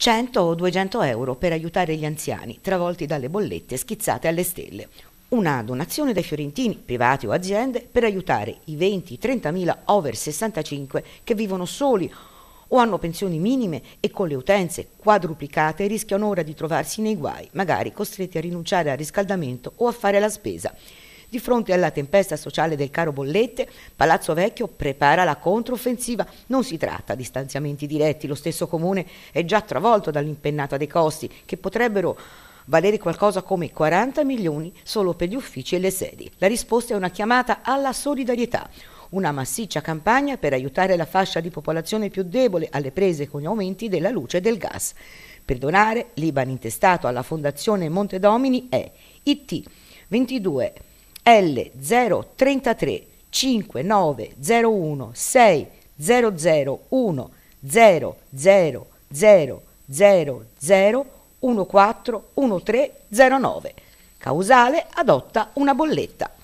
100 o 200 euro per aiutare gli anziani travolti dalle bollette schizzate alle stelle. Una donazione dai fiorentini, privati o aziende, per aiutare i 20-30 over 65 che vivono soli o hanno pensioni minime e con le utenze quadruplicate rischiano ora di trovarsi nei guai, magari costretti a rinunciare al riscaldamento o a fare la spesa. Di fronte alla tempesta sociale del caro bollette, Palazzo Vecchio prepara la controffensiva. Non si tratta di stanziamenti diretti, lo stesso comune è già travolto dall'impennata dei costi che potrebbero valere qualcosa come 40 milioni solo per gli uffici e le sedi. La risposta è una chiamata alla solidarietà una massiccia campagna per aiutare la fascia di popolazione più debole alle prese con gli aumenti della luce e del gas. Per donare, l'Iban intestato alla Fondazione Montedomini è IT 22 l033 5901 6001 00000141309. Causale adotta una bolletta.